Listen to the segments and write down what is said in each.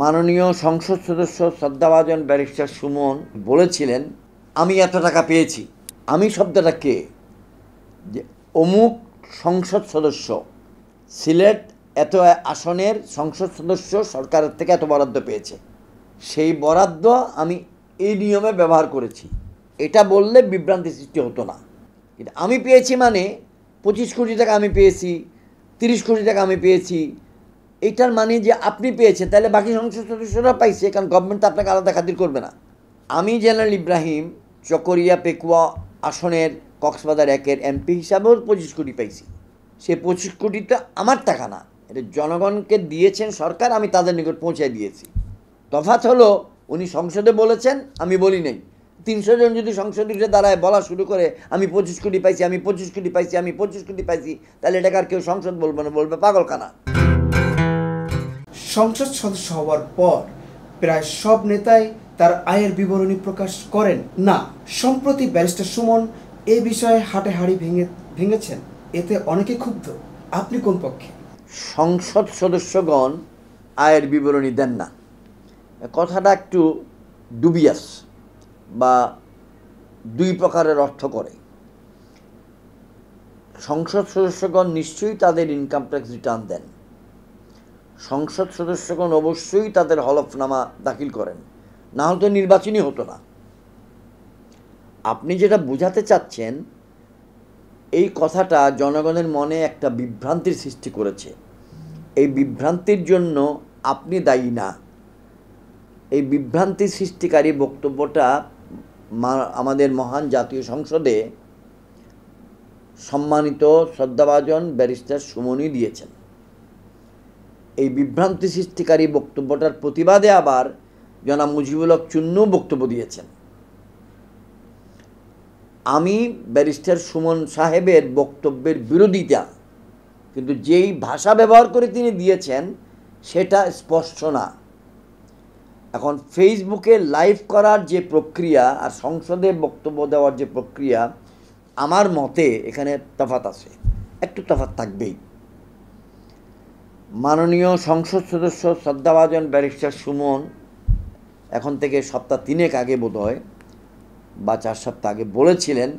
মাননীয় সংসদ সদস্য শ্রদ্ধাভাজন ব্যারিস্টার সুমন বলেছিলেন আমি এত টাকা পেয়েছি আমি শব্দটা কে যে অমুক সংসদ সদস্য সিলেট এত আসনের সংসদ সদস্য সরকারের থেকে এত বরাদ্দ পেয়েছে সেই বরাদ্দ আমি এই নিয়মে ব্যবহার করেছি এটা বললে বিভ্রান্তি সৃষ্টি হতো না কিন্তু আমি পেয়েছি মানে পঁচিশ কোটি টাকা আমি পেয়েছি তিরিশ কোটি টাকা আমি পেয়েছি এটার মানে যে আপনি পেয়েছেন তাহলে বাকি সংসদ সদস্যরা পাইছে কারণ গভর্নমেন্ট তো আপনাকে আলাদা খাতির করবে না আমি জেনারেল ইব্রাহিম চকরিয়া পেকুয়া আসনের কক্সবাজার একের এমপি হিসাবেও পঁচিশ কোটি পাইছি সে পঁচিশ কোটি তো আমার টাকা না এটা জনগণকে দিয়েছেন সরকার আমি তাদের নিকট পৌঁছায় দিয়েছি তফাৎ হলো উনি সংসদে বলেছেন আমি বলি নাই তিনশো জন যদি সংসদে উঠে দাঁড়ায় বলা শুরু করে আমি পঁচিশ কোটি পাইছি আমি পঁচিশ কোটি পাইছি আমি পঁচিশ কোটি পাইছি তাহলে এটাকে আর কেউ সংসদ বলবে না বলবে পাগলখানা সংসদ সদস্য হওয়ার পর প্রায় সব নেতাই তার আয়ের বিবরণী প্রকাশ করেন না সম্প্রতি ব্যারিস্টার সুমন এ বিষয়ে হাটে হাড়ি ভেঙে ভেঙেছেন এতে অনেকে ক্ষুব্ধ আপনি কোন পক্ষে সংসদ সদস্যগণ আয়ের বিবরণী দেন না কথাটা একটু ডুবিয়াস বা দুই প্রকারের অর্থ করে সংসদ সদস্যগণ নিশ্চয়ই তাদের ইনকাম ট্যাক্স রিটার্ন দেন সংসদ সদস্যগণ অবশ্যই তাদের হলফনামা দাখিল করেন না হলে তো নির্বাচনই হতো না আপনি যেটা বোঝাতে চাচ্ছেন এই কথাটা জনগণের মনে একটা বিভ্রান্তির সৃষ্টি করেছে এই বিভ্রান্তির জন্য আপনি দায়ী না এই বিভ্রান্তি সৃষ্টিকারী বক্তব্যটা আমাদের মহান জাতীয় সংসদে সম্মানিত শ্রদ্ধাভাজন ব্যারিস্টার সুমনি দিয়েছেন এই বিভ্রান্তি সৃষ্টিকারী বক্তব্যটার প্রতিবাদে আবার জনাব মুজিবুল হক চুন্নু বক্তব্য দিয়েছেন আমি ব্যারিস্টার সুমন সাহেবের বক্তব্যের বিরোধিতা কিন্তু যেই ভাষা ব্যবহার করে তিনি দিয়েছেন সেটা স্পষ্ট না এখন ফেসবুকে লাইভ করার যে প্রক্রিয়া আর সংসদে বক্তব্য দেওয়ার যে প্রক্রিয়া আমার মতে এখানে তফাত আছে একটু তফাত থাকবেই মাননীয় সংসদ সদস্য শ্রদ্ধাভাজন ব্যারিস্টার সুমন এখন থেকে সপ্তাহ তিনেক আগে বোধ হয় বা চার সপ্তাহ আগে বলেছিলেন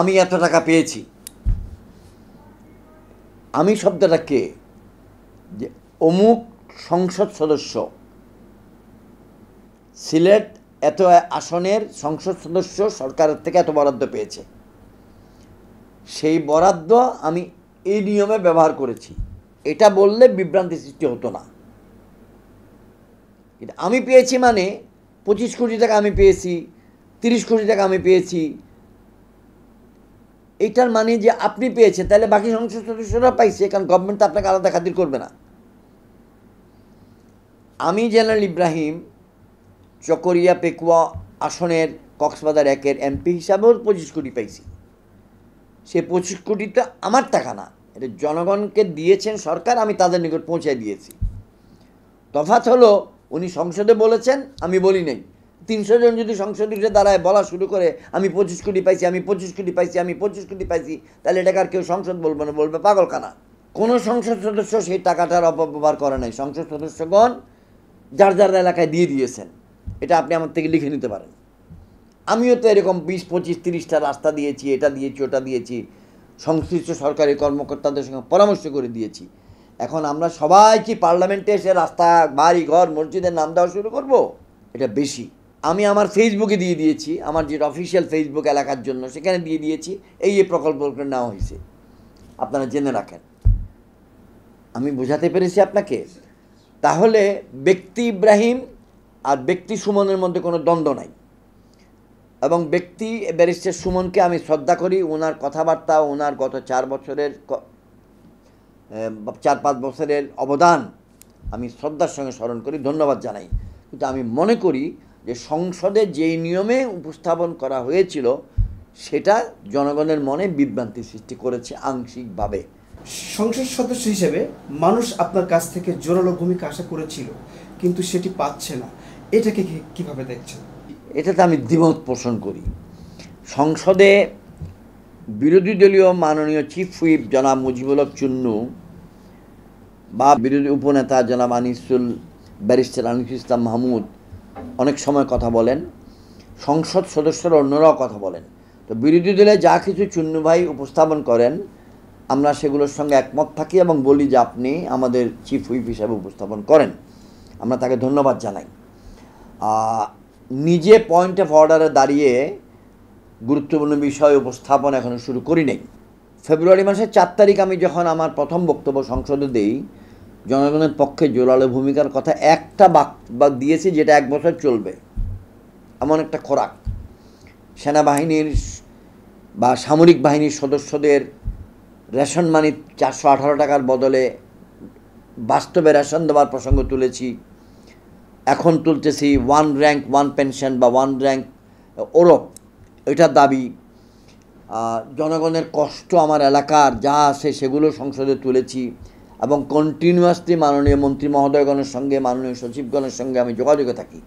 আমি এত টাকা পেয়েছি আমি শব্দটা কে যে অমুক সংসদ সদস্য সিলেট এত আসনের সংসদ সদস্য সরকারের থেকে এত বরাদ্দ পেয়েছে সেই বরাদ্দ আমি এই নিয়মে ব্যবহার করেছি এটা বললে বিভ্রান্তি সৃষ্টি হতো না কিন্তু আমি পেয়েছি মানে পঁচিশ কোটি টাকা আমি পেয়েছি তিরিশ কোটি টাকা আমি পেয়েছি এটার মানে যে আপনি পেয়েছেন তাহলে বাকি সংসদ সদস্যরা পাইছে কারণ গভর্নমেন্ট তো আপনাকে আলাদা খাতির করবে না আমি জেনারেল ইব্রাহিম চকরিয়া পেকুয়া আসনের কক্সবাজার একের এমপি হিসাবেও পঁচিশ কোটি পাইছি সে পঁচিশ তো আমার টাকা না এটা জনগণকে দিয়েছেন সরকার আমি তাদের নিকট পৌঁছে দিয়েছি তফাৎ হলো উনি সংসদে বলেছেন আমি বলি নাই তিনশো জন যদি উঠে দ্বারায় বলা শুরু করে আমি পঁচিশ কোটি পাইছি আমি পঁচিশ কোটি পাইছি আমি পঁচিশ কোটি পাইছি তাহলে এটাকে আর কেউ সংসদ বলবে না বলবে পাগলখানা কোনো সংসদ সদস্য সেই টাকাটার অপব্যবহার করে নাই সংসদ সদস্যগণ যার যার এলাকায় দিয়ে দিয়েছেন এটা আপনি আমার থেকে লিখে নিতে পারেন আমিও তো এরকম বিশ পঁচিশ তিরিশটা রাস্তা দিয়েছি এটা দিয়েছি ওটা দিয়েছি সংশ্লিষ্ট সরকারি কর্মকর্তাদের সঙ্গে পরামর্শ করে দিয়েছি এখন আমরা সবাই কি পার্লামেন্টে এসে রাস্তা বাড়ি ঘর মসজিদের নাম দেওয়া শুরু করব এটা বেশি আমি আমার ফেসবুকে দিয়ে দিয়েছি আমার যেটা অফিসিয়াল ফেসবুক এলাকার জন্য সেখানে দিয়ে দিয়েছি এই এই প্রকল্পগুলো নেওয়া হয়েছে আপনারা জেনে রাখেন আমি বোঝাতে পেরেছি আপনাকে তাহলে ব্যক্তি ইব্রাহিম আর ব্যক্তি সুমনের মধ্যে কোনো দ্বন্দ্ব নাই এবং ব্যক্তি ব্যারিস্টার সুমনকে আমি শ্রদ্ধা করি ওনার কথাবার্তা ওনার গত চার বছরের চার পাঁচ বছরের অবদান আমি শ্রদ্ধার সঙ্গে স্মরণ করি ধন্যবাদ জানাই কিন্তু আমি মনে করি যে সংসদে যেই নিয়মে উপস্থাপন করা হয়েছিল সেটা জনগণের মনে বিভ্রান্তি সৃষ্টি করেছে আংশিকভাবে সংসদ সদস্য হিসেবে মানুষ আপনার কাছ থেকে জোরালো ভূমিকা আশা করেছিল কিন্তু সেটি পাচ্ছে না এটাকে কিভাবে দেখছেন এটাতে আমি দ্বিমত পোষণ করি সংসদে বিরোধী দলীয় মাননীয় চিফ হুইপ জনাব মুজিবুল চুন্নু বা বিরোধী উপনেতা জনাব আনিসুল ব্যারিস্টার আনিস ইসলাম মাহমুদ অনেক সময় কথা বলেন সংসদ সদস্যরা অন্যরাও কথা বলেন তো বিরোধী দলে যা কিছু চুন্নু ভাই উপস্থাপন করেন আমরা সেগুলোর সঙ্গে একমত থাকি এবং বলি যে আপনি আমাদের চিফ হুইপ হিসাবে উপস্থাপন করেন আমরা তাকে ধন্যবাদ জানাই নিজে পয়েন্ট অফ অর্ডারে দাঁড়িয়ে গুরুত্বপূর্ণ বিষয় উপস্থাপন এখনও শুরু করি নাই ফেব্রুয়ারি মাসের চার তারিখ আমি যখন আমার প্রথম বক্তব্য সংসদে দিই জনগণের পক্ষে জোরালো ভূমিকার কথা একটা বাক বা দিয়েছি যেটা এক বছর চলবে এমন একটা খোরাক সেনাবাহিনীর বা সামরিক বাহিনীর সদস্যদের রেশন মানি চারশো আঠারো টাকার বদলে বাস্তবে রেশন দেওয়ার প্রসঙ্গ তুলেছি এখন তুলতেছি ওয়ান র্যাঙ্ক ওয়ান পেনশন বা ওয়ান র্যাঙ্ক ওরপ এটার দাবি জনগণের কষ্ট আমার এলাকার যা আছে সেগুলো সংসদে তুলেছি এবং কন্টিনিউয়াসলি মাননীয় মন্ত্রী মহোদয়গণের সঙ্গে মাননীয় সচিবগণের সঙ্গে আমি যোগাযোগে থাকি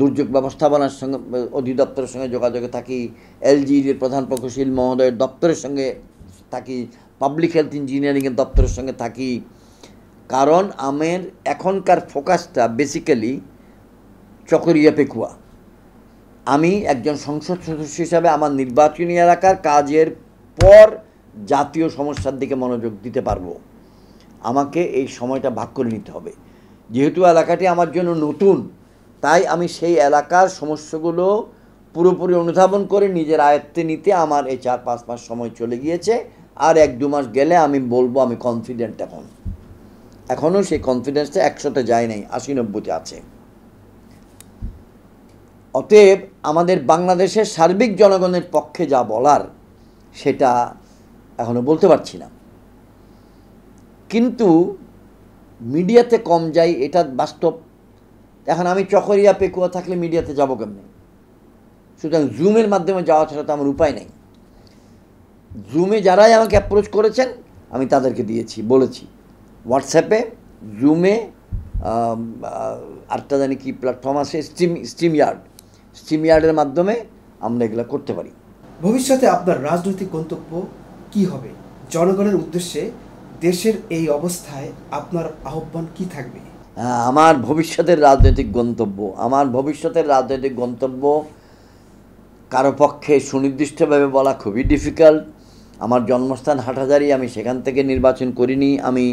দুর্যোগ ব্যবস্থাপনার সঙ্গে অধিদপ্তরের সঙ্গে যোগাযোগে থাকি এলজিডির প্রধান প্রকৌশল মহোদয়ের দপ্তরের সঙ্গে থাকি পাবলিক হেলথ ইঞ্জিনিয়ারিংয়ের দপ্তরের সঙ্গে থাকি কারণ আমের এখনকার ফোকাসটা বেসিক্যালি পেকুয়া আমি একজন সংসদ সদস্য হিসাবে আমার নির্বাচনী এলাকার কাজের পর জাতীয় সমস্যার দিকে মনোযোগ দিতে পারবো আমাকে এই সময়টা ভাগ করে নিতে হবে যেহেতু এলাকাটি আমার জন্য নতুন তাই আমি সেই এলাকার সমস্যাগুলো পুরোপুরি অনুধাবন করে নিজের আয়ত্তে নিতে আমার এই চার পাঁচ মাস সময় চলে গিয়েছে আর এক দু মাস গেলে আমি বলবো আমি কনফিডেন্ট এখন এখনও সেই কনফিডেন্সটা একশোতে যায় নাই আশি নব্বইতে আছে অতএব আমাদের বাংলাদেশের সার্বিক জনগণের পক্ষে যা বলার সেটা এখনও বলতে পারছি না কিন্তু মিডিয়াতে কম যাই এটা বাস্তব এখন আমি চকরিয়া পেকুয়া থাকলে মিডিয়াতে যাবো কেমনি সুতরাং জুমের মাধ্যমে যাওয়া ছাড়া তো আমার উপায় নেই জুমে যারাই আমাকে অ্যাপ্রোচ করেছেন আমি তাদেরকে দিয়েছি বলেছি হোয়াটসঅ্যাপে জুমে আটটা জানি কি প্ল্যাটফর্ম আছে স্টিম স্টিমইয়ার্ড ইয়ার্ড স্টিমিয়ার্ডের মাধ্যমে আমরা এগুলো করতে পারি ভবিষ্যতে আপনার রাজনৈতিক গন্তব্য কি হবে জনগণের উদ্দেশ্যে দেশের এই অবস্থায় আপনার আহ্বান কি থাকবে আমার ভবিষ্যতের রাজনৈতিক গন্তব্য আমার ভবিষ্যতের রাজনৈতিক গন্তব্য কারো পক্ষে সুনির্দিষ্টভাবে বলা খুবই ডিফিকাল্ট আমার জন্মস্থান হাটাজারি আমি সেখান থেকে নির্বাচন করিনি আমি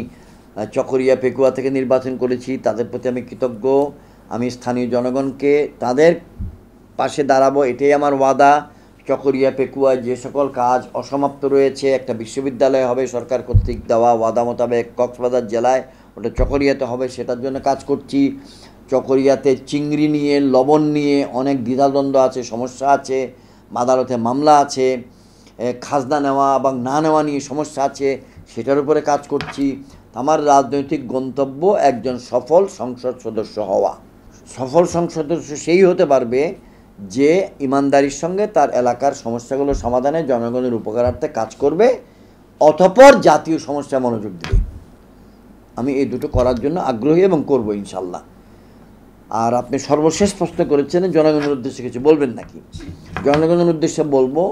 চকরিয়া পেকুয়া থেকে নির্বাচন করেছি তাদের প্রতি আমি কৃতজ্ঞ আমি স্থানীয় জনগণকে তাদের পাশে দাঁড়াবো এটাই আমার ওয়াদা চকরিয়া পেকুয়া যে সকল কাজ অসমাপ্ত রয়েছে একটা বিশ্ববিদ্যালয় হবে সরকার কর্তৃক দেওয়া ওয়াদা মোতাবেক কক্সবাজার জেলায় ওটা চকরিয়াতে হবে সেটার জন্য কাজ করছি চকরিয়াতে চিংড়ি নিয়ে লবণ নিয়ে অনেক দ্বিধাদ্বন্দ্ব আছে সমস্যা আছে আদালতে মামলা আছে খাজনা নেওয়া এবং না নেওয়া নিয়ে সমস্যা আছে সেটার উপরে কাজ করছি আমার রাজনৈতিক গন্তব্য একজন সফল সংসদ সদস্য হওয়া সফল সংসদ সদস্য সেই হতে পারবে যে ইমানদারির সঙ্গে তার এলাকার সমস্যাগুলো সমাধানে জনগণের উপকারার্থে কাজ করবে অথপর জাতীয় সমস্যা মনোযোগ দেবে আমি এই দুটো করার জন্য আগ্রহী এবং করব ইনশাল্লাহ আর আপনি সর্বশেষ প্রশ্ন করেছেন জনগণের উদ্দেশ্যে কিছু বলবেন নাকি জনগণের উদ্দেশ্যে বলবো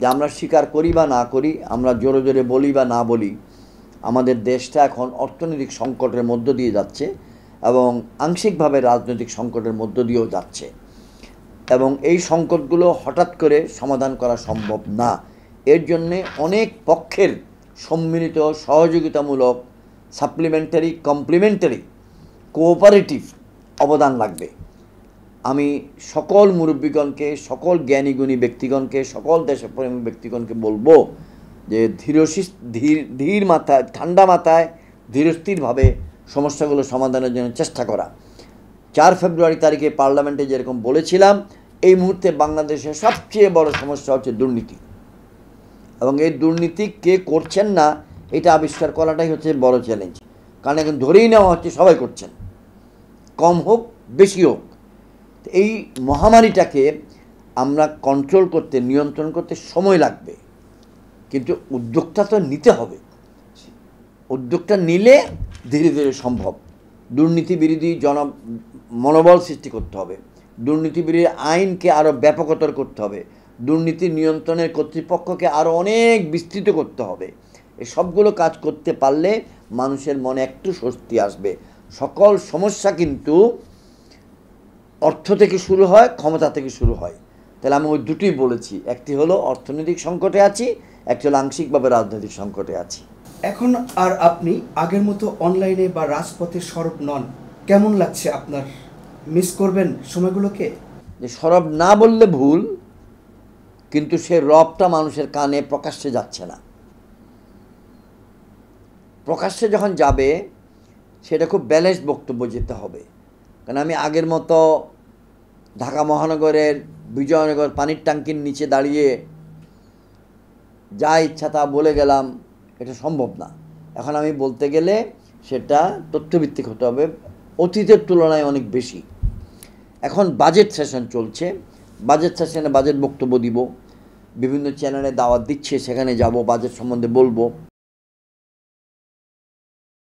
যে আমরা স্বীকার করি বা না করি আমরা জোরে জোরে বলি বা না বলি আমাদের দেশটা এখন অর্থনৈতিক সংকটের মধ্য দিয়ে যাচ্ছে এবং আংশিকভাবে রাজনৈতিক সংকটের মধ্য দিয়েও যাচ্ছে এবং এই সংকটগুলো হঠাৎ করে সমাধান করা সম্ভব না এর জন্যে অনেক পক্ষের সম্মিলিত সহযোগিতামূলক সাপ্লিমেন্টারি কমপ্লিমেন্টারি কোঅপারেটিভ অবদান লাগবে আমি সকল মুরব্বীগণকে সকল জ্ঞানীগুণী ব্যক্তিগণকে সকল দেশপ্রেমী ব্যক্তিগণকে বলবো যে ধীরশী ধীর ধীর মাথায় ঠান্ডা মাথায় ধীরস্থিরভাবে সমস্যাগুলো সমাধানের জন্য চেষ্টা করা চার ফেব্রুয়ারি তারিখে পার্লামেন্টে যেরকম বলেছিলাম এই মুহূর্তে বাংলাদেশের সবচেয়ে বড় সমস্যা হচ্ছে দুর্নীতি এবং এই দুর্নীতি কে করছেন না এটা আবিষ্কার করাটাই হচ্ছে বড় চ্যালেঞ্জ কারণ এখন ধরেই নেওয়া হচ্ছে সবাই করছেন কম হোক বেশি হোক এই মহামারীটাকে আমরা কন্ট্রোল করতে নিয়ন্ত্রণ করতে সময় লাগবে কিন্তু উদ্যোগটা তো নিতে হবে উদ্যোগটা নিলে ধীরে ধীরে সম্ভব দুর্নীতি বিরোধী জন মনোবল সৃষ্টি করতে হবে দুর্নীতি বিরোধী আইনকে আরও ব্যাপকতর করতে হবে দুর্নীতি নিয়ন্ত্রণের কর্তৃপক্ষকে আরও অনেক বিস্তৃত করতে হবে এই সবগুলো কাজ করতে পারলে মানুষের মনে একটু স্বস্তি আসবে সকল সমস্যা কিন্তু অর্থ থেকে শুরু হয় ক্ষমতা থেকে শুরু হয় তাহলে আমি ওই দুটোই বলেছি একটি হলো অর্থনৈতিক সংকটে আছি একটি হলো আংশিকভাবে রাজনৈতিক সংকটে আছি এখন আর আপনি আগের মতো অনলাইনে বা রাজপথে সরব নন কেমন লাগছে আপনার মিস করবেন সময়গুলোকে যে সরব না বললে ভুল কিন্তু সে রবটা মানুষের কানে প্রকাশ্যে যাচ্ছে না প্রকাশ্যে যখন যাবে সেটা খুব ব্যালেন্স বক্তব্য যেতে হবে কারণ আমি আগের মতো ঢাকা মহানগরের বিজয়নগর পানির ট্যাঙ্কির নিচে দাঁড়িয়ে যা ইচ্ছা তা বলে গেলাম এটা সম্ভব না এখন আমি বলতে গেলে সেটা তথ্যভিত্তিক হতে হবে অতীতের তুলনায় অনেক বেশি এখন বাজেট সেশন চলছে বাজেট সেশনে বাজেট বক্তব্য দিব বিভিন্ন চ্যানেলে দাওয়াত দিচ্ছে সেখানে যাব বাজেট সম্বন্ধে বলবো